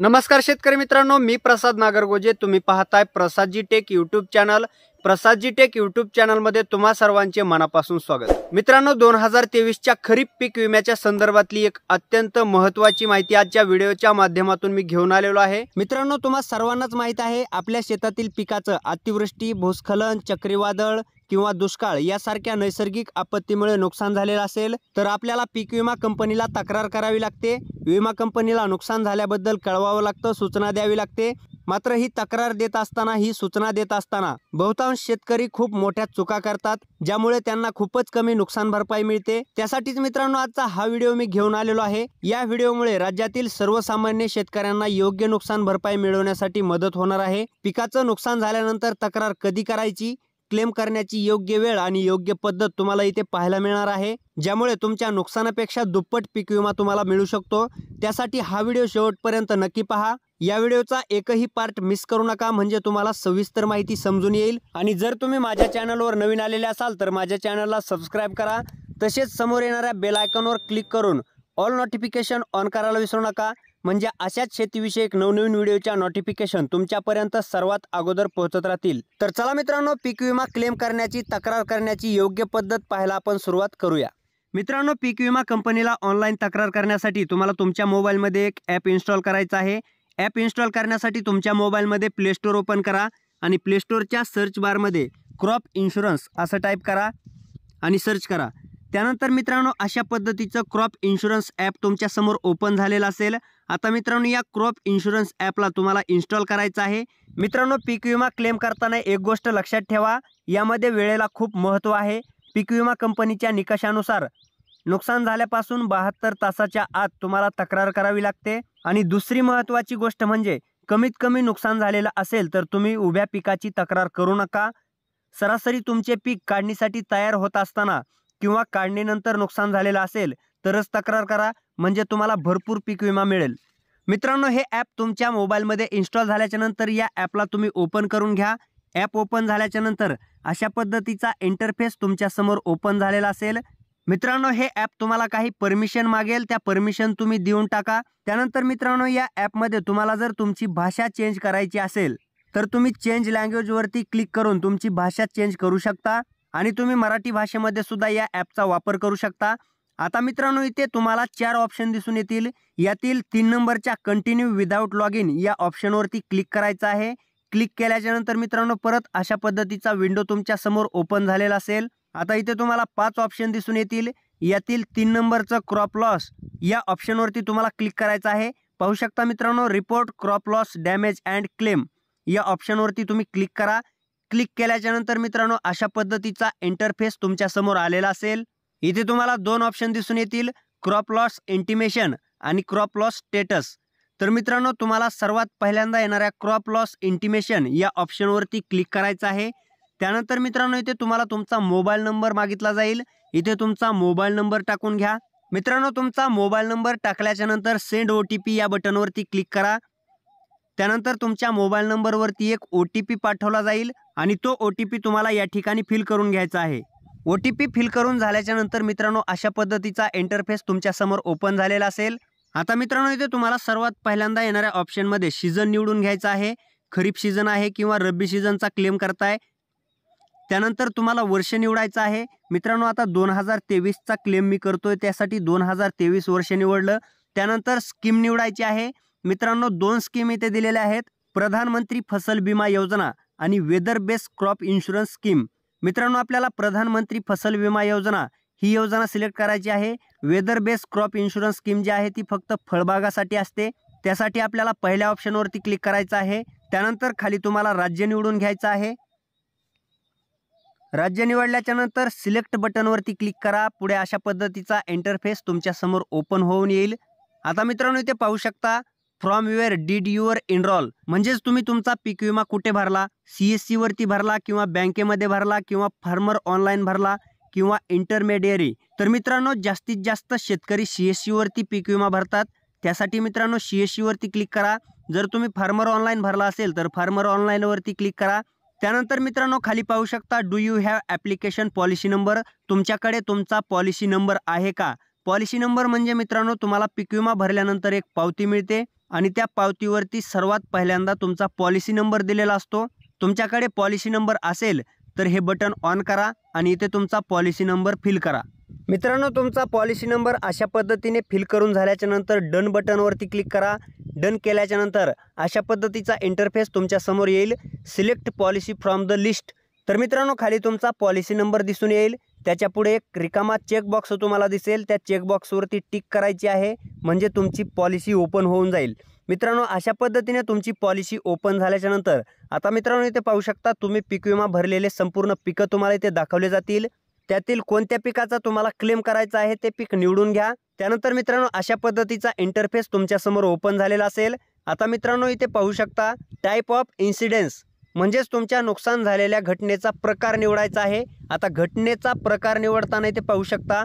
नमस्कार शेतकरी मित्रांनो मी प्रसाद नागरगोजे तुम्ही पाहताय Prasadji tech YouTube channel Prasadji tech YouTube चॅनलमध्ये तुम्हा सर्वांचे मनापासून स्वागत मित्रांनो दोन हजार तेवीसच्या खरीप पीक विम्याच्या संदर्भातली एक अत्यंत महत्वाची माहिती आजच्या व्हिडिओच्या माध्यमातून मी घेऊन आलेलो आहे मित्रांनो तुम्हा सर्वांनाच माहीत आहे आपल्या शेतातील पिकाचं अतिवृष्टी भूस्खलन चक्रीवादळ किंवा दुष्काळ यासारख्या नैसर्गिक आपत्तीमुळे नुकसान झालेलं असेल तर आपल्याला पीक विमा कंपनीला तक्रार करावी लागते विमा कंपनीला नुकसान झाल्याबद्दल कळवावं लागतं सूचना द्यावी लागते मात्र ही तक्रार देत असताना ही सूचना देत असताना बहुतांश शेतकरी खूप मोठ्या चुका करतात ज्यामुळे त्यांना खूपच कमी नुकसान भरपाई मिळते त्यासाठीच मित्रांनो आजचा हा व्हिडिओ मी घेऊन आलेलो आहे या व्हिडिओमुळे राज्यातील सर्वसामान्य शेतकऱ्यांना योग्य नुकसान भरपाई मिळवण्यासाठी मदत होणार आहे पिकाचं नुकसान झाल्यानंतर तक्रार कधी करायची क्लेम करण्याची योग्य वेळ आणि योग्य पद्धत तुम्हाला इथे पाहायला मिळणार आहे ज्यामुळे तुमच्या नुकसानापेक्षा दुप्पट पीक विमा तुम्हाला मिळू शकतो त्यासाठी हा व्हिडिओ शेवटपर्यंत नक्की पहा या व्हिडिओचा एकही पार्ट मिस करू नका म्हणजे तुम्हाला सविस्तर माहिती समजून येईल आणि जर तुम्ही माझ्या चॅनलवर नवीन आलेले असाल तर माझ्या चॅनलला सबस्क्राईब करा तसेच समोर येणाऱ्या बेल क्लिक करून ऑल नोटिफिकेशन ऑन करायला विसरू नका म्हणजे अशाच शेतीविषयक नवनवीन व्हिडिओच्या नोटिफिकेशन तुमच्यापर्यंत सर्वात अगोदर पोहोचत राहतील तर चला मित्रांनो पीक विमा क्लेम करण्याची तक्रार करण्याची योग्य पद्धत पाहायला आपण सुरुवात करूया मित्रांनो पीक विमा कंपनीला ऑनलाईन तक्रार करण्यासाठी तुम्हाला तुमच्या मोबाईलमध्ये एक ॲप इन्स्टॉल करायचं आहे ॲप इन्स्टॉल करण्यासाठी तुमच्या मोबाईलमध्ये प्ले ओपन करा आणि प्ले सर्च बारमध्ये क्रॉप इन्शुरन्स असं टाईप करा आणि सर्च करा त्यानंतर मित्रांनो अशा पद्धतीचं क्रॉप इन्शुरन्स ॲप तुमच्यासमोर ओपन झालेलं असेल आता मित्रांनो या क्रॉप इन्शुरन्स ॲपला तुम्हाला इन्स्टॉल करायचं आहे मित्रांनो पीक विमा क्लेम करताना एक गोष्ट लक्षात ठेवा यामध्ये वेळेला खूप महत्त्व आहे पीक विमा कंपनीच्या निकषानुसार नुकसान झाल्यापासून बहात्तर तासाच्या आत तुम्हाला तक्रार करावी लागते आणि दुसरी महत्त्वाची गोष्ट म्हणजे कमीत कमी नुकसान झालेलं असेल तर तुम्ही उभ्या पिकाची तक्रार करू नका सरासरी तुमचे पीक काढणीसाठी तयार होत असताना किंवा काढणीनंतर नुकसान झालेलं असेल तरच तक्रार करा म्हणजे तुम्हाला भरपूर पीक विमा मिळेल मित्रांनो हे ॲप तुमच्या मोबाईलमध्ये इन्स्टॉल झाल्याच्या नंतर या ॲपला तुम्ही ओपन करून घ्या ॲप ओपन झाल्याच्या नंतर अशा पद्धतीचा इंटरफेस तुमच्यासमोर ओपन झालेला असेल मित्रांनो हे ॲप तुम्हाला काही परमिशन मागेल त्या परमिशन तुम्ही देऊन टाका त्यानंतर मित्रांनो या ॲपमध्ये तुम्हाला जर तुमची भाषा चेंज करायची असेल तर तुम्ही चेंज लँग्वेजवरती क्लिक करून तुमची भाषा चेंज करू शकता आणि तुम्ही मराठी भाषेमध्ये सुद्धा या ॲपचा वापर करू शकता आता मित्रांनो इथे तुम्हाला चार ऑप्शन दिसून येतील यातील तीन नंबरच्या कंटिन्यू विदाऊट लॉग इन या ऑप्शनवरती क्लिक करायचं आहे क्लिक केल्याच्यानंतर मित्रांनो परत अशा पद्धतीचा विंडो तुमच्या समोर ओपन झालेला असेल आता इथे तुम्हाला पाच ऑप्शन दिसून येतील यातील तीन नंबरचं क्रॉप लॉस या ऑप्शनवरती तुम्हाला क्लिक करायचं आहे पाहू शकता मित्रांनो report crop loss damage and claim या ऑप्शनवरती तुम्ही क्लिक करा क्लिक केल्याच्यानंतर मित्रांनो अशा पद्धतीचा इंटरफेस तुमच्या समोर आलेला असेल इथे तुम्हाला दोन ऑप्शन दिसून येतील क्रॉप लॉस इंटिमेशन आणि क्रॉप लॉस स्टेटस तर मित्रांनो तुम्हाला सर्वात पहिल्यांदा येणाऱ्या क्रॉप लॉस इंटिमेशन या ऑप्शनवरती क्लिक करायचं आहे त्यानंतर मित्रांनो इथे तुम्हाला तुमचा मोबाईल नंबर मागितला जाईल इथे तुमचा मोबाईल नंबर टाकून घ्या मित्रांनो तुमचा मोबाईल नंबर टाकल्याच्यानंतर सेंड ओ टी पी या बटनवरती क्लिक करा त्यानंतर तुमच्या मोबाईल नंबरवरती एक ओ टी पी पाठवला जाईल आणि तो ओ टी पी तुम्हाला या ठिकाणी फिल करून घ्यायचा आहे ओ टी पी फिल करून झाल्याच्यानंतर मित्रांनो अशा पद्धतीचा इंटरफेस तुमच्यासमोर ओपन झालेला असेल आता मित्रांनो इथे तुम्हाला सर्वात पहिल्यांदा येणाऱ्या ऑप्शनमध्ये सीझन निवडून घ्यायचा आहे खरीप सीझन आहे किंवा रब्बी सीझनचा क्लेम करताय त्यानंतर तुम्हाला वर्ष निवडायचं आहे मित्रांनो आता दोन हजार तेवीसचा क्लेम मी करतोय त्यासाठी दोन हजार तेवीस वर्ष निवडलं त्यानंतर स्कीम निवडायची आहे मित्रांनो दोन स्कीम इथे दिलेल्या आहेत प्रधानमंत्री फसल विमा योजना आणि weather based crop insurance scheme मित्रांनो आपल्याला प्रधानमंत्री फसल विमा योजना ही योजना सिलेक्ट करायची आहे weather based crop insurance scheme जी आहे ती फक्त फळबागासाठी असते त्यासाठी आपल्याला पहिल्या ऑप्शनवरती क्लिक करायचं आहे त्यानंतर खाली तुम्हाला राज्य निवडून घ्यायचं आहे राज्य निवडल्याच्या नंतर सिलेक्ट बटनवरती क्लिक करा पुढे अशा पद्धतीचा इंटरफेस तुमच्या समोर ओपन होऊन येईल आता मित्रांनो इथे पाहू शकता from your did your enrol म्हणजेच तुम्ही तुमचा पीक विमा कुठे भरला सी एस भरला किंवा बँकेमध्ये भरला किंवा फार्मर ऑनलाईन भरला किंवा इंटरमेडियरी तर मित्रांनो जास्तीत जास्त शेतकरी सी एस सीवरती पीक विमा भरतात त्यासाठी मित्रांनो सी एस सीवरती क्लिक करा जर तुम्ही फार्मर ऑनलाईन भरला असेल तर फार्मर ऑनलाईनवरती क्लिक करा त्यानंतर मित्रांनो खाली पाहू शकता do you have application policy number तुमच्याकडे तुमचा पॉलिसी नंबर आहे का पॉलिसी नंबर म्हणजे मित्रांनो तुम्हाला पीक विमा भरल्यानंतर एक पावती मिळते आणि त्या पावतीवरती सर्वात पहिल्यांदा तुमचा पॉलिसी नंबर दिलेला असतो तुमच्याकडे पॉलिसी नंबर असेल तर हे बटन ऑन करा आणि इथे तुमचा पॉलिसी नंबर फिल करा मित्रांनो तुमचा पॉलिसी नंबर अशा पद्धतीने फिल करून झाल्याच्या नंतर डन बटनवरती क्लिक करा डन केल्याच्यानंतर अशा पद्धतीचा इंटरफेस तुमच्यासमोर येईल select policy from the list तर मित्रांनो खाली तुमचा पॉलिसी नंबर दिसून येईल त्याच्यापुढे एक रिकामा चेकबॉक्स तुम्हाला दिसेल त्या चेकबॉक्सवरती टिक करायची आहे म्हणजे तुमची पॉलिसी ओपन होऊन जाईल मित्रांनो अशा पद्धतीने तुमची पॉलिसी ओपन झाल्याच्यानंतर आता मित्रांनो इथे पाहू शकता तुम्ही पीक विमा भरलेले संपूर्ण पिकं तुम्हाला इथे दाखवले जातील त्यातील कोणत्या पिकाचा तुम्हाला क्लेम करायचा आहे ते पीक निवडून घ्या त्यानंतर मित्रांनो अशा पद्धतीचा इंटरफेस तुमच्यासमोर ओपन झालेला असेल आता मित्रांनो इथे पाहू शकता टाईप ऑफ इन्सिडेन्स म्हणजेच तुमच्या नुकसान झालेल्या घटनेचा प्रकार निवडायचा आहे आता घटनेचा प्रकार निवडताना इथे पाहू शकता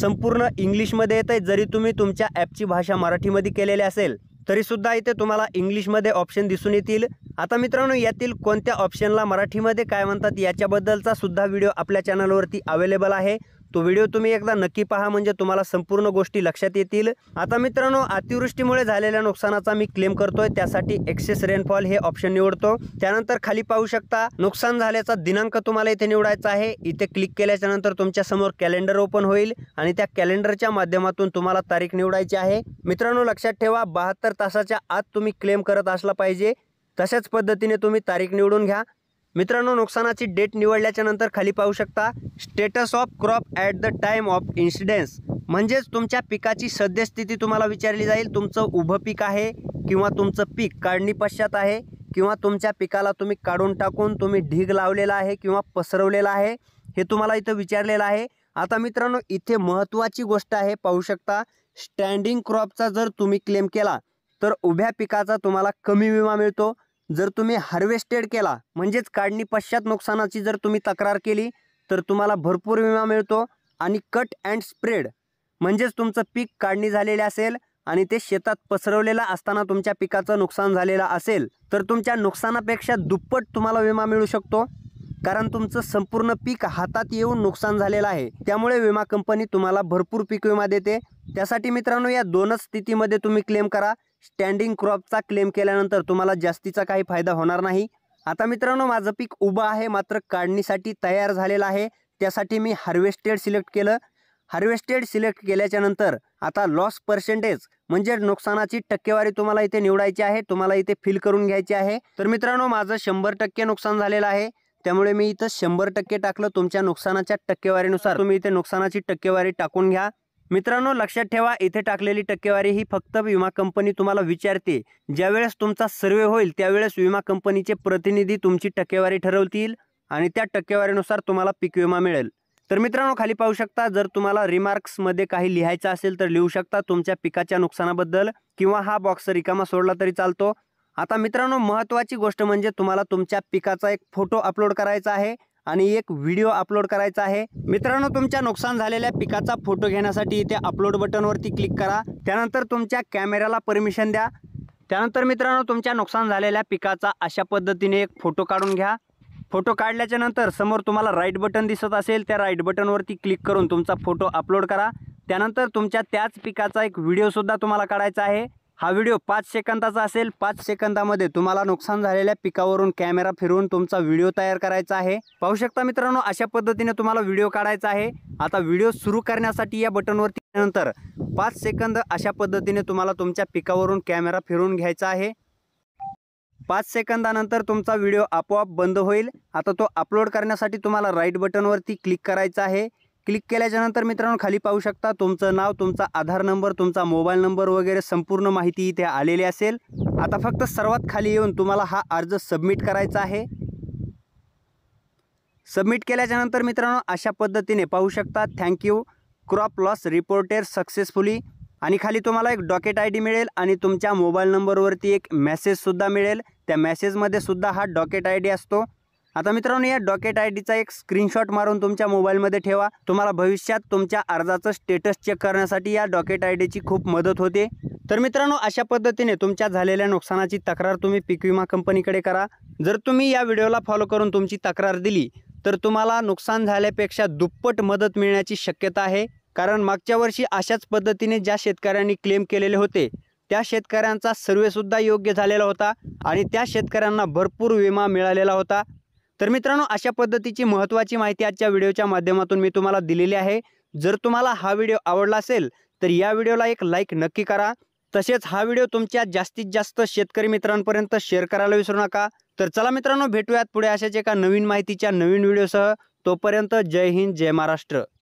संपूर्ण इंग्लिशमध्ये येतं आहे जरी तुम्ही तुमच्या ॲपची भाषा मराठीमध्ये केलेली असेल तरीसुद्धा इथे तुम्हाला इंग्लिशमध्ये ऑप्शन दिसून येतील आता मित्रांनो यातील कोणत्या ऑप्शनला मराठीमध्ये काय म्हणतात याच्याबद्दलचा सुद्धा व्हिडिओ आपल्या चॅनलवरती अवेलेबल आहे तो व्हिडिओ तुम्ही एकदा नक्की पहा म्हणजे तुम्हाला संपूर्ण गोष्टी लक्षात येतील आता मित्रांनो अतिवृष्टीमुळे झालेल्या नुकसानाचा मी क्लेम करतोय त्यासाठी एक्सेस रेनफॉल हे ऑप्शन निवडतो त्यानंतर खाली पाहू शकता नुकसान झाल्याचा दिनांक तुम्हाला इथे निवडायचा आहे इथे क्लिक केल्याच्या नंतर तुमच्या समोर कॅलेंडर ओपन होईल आणि त्या कॅलेंडरच्या माध्यमातून तुम्हाला तारीख निवडायची आहे मित्रांनो लक्षात ठेवा बहात्तर तासाच्या आत तुम्ही क्लेम करत असला पाहिजे तशाच पद्धतीने तुम्ही तारीख निवडून घ्या मित्रांनो नुकसानाची डेट निवडल्याच्या नंतर खाली पाहू शकता status of crop at the time of incidence म्हणजेच तुमच्या पिकाची सद्यस्थिती तुम्हाला विचारली जाईल तुमचं उभं पीक आहे किंवा तुमचं पीक काढणी पश्चात आहे किंवा तुमच्या पिकाला तुम्ही काढून टाकून तुम्ही ढीग लावलेला आहे किंवा पसरवलेला आहे हे तुम्हाला इथं विचारलेलं आहे आता मित्रांनो इथे महत्त्वाची गोष्ट आहे पाहू शकता स्टँडिंग क्रॉपचा जर तुम्ही क्लेम केला तर उभ्या पिकाचा तुम्हाला कमी विमा मिळतो जर तुम्ही हार्वेस्टेड केला म्हणजेच काढणी पश्चात नुकसानाची जर तुम्ही तक्रार केली तर तुम्हाला भरपूर विमा मिळतो आणि कट अँड स्प्रेड म्हणजेच तुमचं पीक काढणी झालेले असेल आणि ते शेतात पसरवलेलं असताना तुमच्या पिकाचं नुकसान झालेलं असेल तर तुमच्या नुकसानापेक्षा दुप्पट तुम्हाला विमा मिळू शकतो कारण तुमचं संपूर्ण पीक हातात येऊन नुकसान झालेलं आहे त्यामुळे विमा कंपनी तुम्हाला भरपूर पीक विमा देते त्यासाठी मित्रांनो या दोनच स्थितीमध्ये तुम्ही क्लेम करा स्टँडिंग क्रॉपचा क्लेम केल्यानंतर तुम्हाला जास्तीचा काही फायदा होणार नाही आता मित्रांनो माझं पीक उभं आहे मात्र काढणीसाठी तयार झालेलं आहे त्यासाठी मी हार्वेस्टेड सिलेक्ट केलं हार्वेस्टेड सिलेक्ट केल्याच्यानंतर आता लॉस पर्सेंटेज म्हणजे नुकसानाची टक्केवारी तुम्हाला इथे निवडायची आहे तुम्हाला इथे फिल करून घ्यायची आहे तर मित्रांनो माझं शंभर टक्के नुकसान झालेलं आहे त्यामुळे मी इथं शंभर टक्के टाकलं तुमच्या नुकसानाच्या टक्केवारीनुसार तुम्ही इथे नुकसानाची टक्केवारी टाकून घ्या मित्रांनो लक्षात ठेवा इथे टाकलेली टक्केवारी ही फक्त विमा कंपनी तुम्हाला विचारते ज्यावेळेस तुमचा सर्वे होईल त्यावेळेस विमा कंपनीचे प्रतिनिधी तुमची टक्केवारी ठरवतील आणि त्या टक्केवारीनुसार तुम्हाला पीक विमा मिळेल तर मित्रांनो खाली पाहू शकता जर तुम्हाला रिमार्क्समध्ये काही लिहायचं असेल तर लिहू शकता तुमच्या पिकाच्या नुकसानाबद्दल किंवा हा बॉक्स रिकामा सोडला तरी चालतो आता मित्रांनो महत्त्वाची गोष्ट म्हणजे तुम्हाला तुमच्या पिकाचा एक फोटो अपलोड करायचा आहे आणि एक व्हिडिओ अपलोड करायचा आहे मित्रांनो तुमच्या नुकसान झालेल्या पिकाचा फोटो घेण्यासाठी इथे अपलोड बटनवरती क्लिक करा त्यानंतर तुमच्या कॅमेऱ्याला परमिशन द्या त्यानंतर मित्रांनो तुमच्या नुकसान झालेल्या पिकाचा अशा पद्धतीने एक फोटो काढून घ्या फोटो काढल्याच्या नंतर समोर तुम्हाला राईट बटन दिसत असेल त्या राईट बटनवरती क्लिक करून तुमचा फोटो अपलोड करा त्यानंतर तुमच्या त्याच पिकाचा एक व्हिडिओसुद्धा तुम्हाला काढायचा आहे हा व्हिडिओ पाच सेकंदाचा असेल पाच सेकंदामध्ये तुम्हाला नुकसान झालेल्या पिकावरून कॅमेरा फिरवून तुमचा व्हिडिओ तयार करायचा आहे पाहू शकता मित्रांनो अशा पद्धतीने तुम्हाला व्हिडिओ काढायचा आहे आता व्हिडिओ सुरू करण्यासाठी या बटनवरती नंतर पाच सेकंद अशा पद्धतीने तुम्हाला तुमच्या पिकावरून कॅमेरा फिरवून घ्यायचा आहे पाच सेकंदानंतर तुमचा व्हिडिओ आपोआप बंद होईल आता तो अपलोड करण्यासाठी तुम्हाला राईट बटनवरती क्लिक करायचा आहे क्लिक केल्याच्यानंतर मित्रांनो खाली पाहू शकता तुमचं नाव तुमचा आधार नंबर तुमचा मोबाईल नंबर वगैरे संपूर्ण माहिती इथे आलेली असेल आता फक्त सर्वात खाली येऊन तुम्हाला हा अर्ज सबमिट करायचा आहे सबमिट केल्याच्यानंतर मित्रांनो अशा पद्धतीने पाहू शकता thank you crop loss reported successfully आणि खाली तुम्हाला एक डॉकेट आय डी मिळेल आणि तुमच्या मोबाईल नंबरवरती एक मेसेजसुद्धा मिळेल त्या मेसेजमध्ये सुद्धा हा डॉकेट आय डी असतो आता मित्रांनो या डॉकेट आय डीचा एक स्क्रीनशॉट मारून तुमच्या मोबाईलमध्ये ठेवा तुम्हाला भविष्यात तुमच्या अर्जाचं स्टेटस चेक करण्यासाठी या डॉकेट आय डीची खूप मदत होते तर मित्रांनो अशा पद्धतीने तुमच्या झालेल्या नुकसानाची तक्रार तुम्ही पीक विमा कंपनीकडे करा जर तुम्ही या व्हिडिओला फॉलो करून तुमची तक्रार दिली तर तुम्हाला नुकसान झाल्यापेक्षा दुप्पट मदत मिळण्याची शक्यता आहे कारण मागच्या वर्षी अशाच पद्धतीने ज्या शेतकऱ्यांनी क्लेम केलेले होते त्या शेतकऱ्यांचा सर्वेसुद्धा योग्य झालेला होता आणि त्या शेतकऱ्यांना भरपूर विमा मिळालेला होता तर मित्रांनो अशा पद्धतीची महत्त्वाची माहिती आजच्या व्हिडिओच्या माध्यमातून मी तुम्हाला दिलेली आहे जर तुम्हाला हा व्हिडिओ आवडला असेल तर या व्हिडिओला एक लाईक नक्की करा तसेच हा व्हिडिओ तुमच्या जास्तीत जास्त शेतकरी मित्रांपर्यंत शेअर करायला विसरू नका तर चला मित्रांनो भेटूयात पुढे अशाच एका नवीन माहितीच्या नवीन व्हिडिओसह तोपर्यंत जय हिंद जय महाराष्ट्र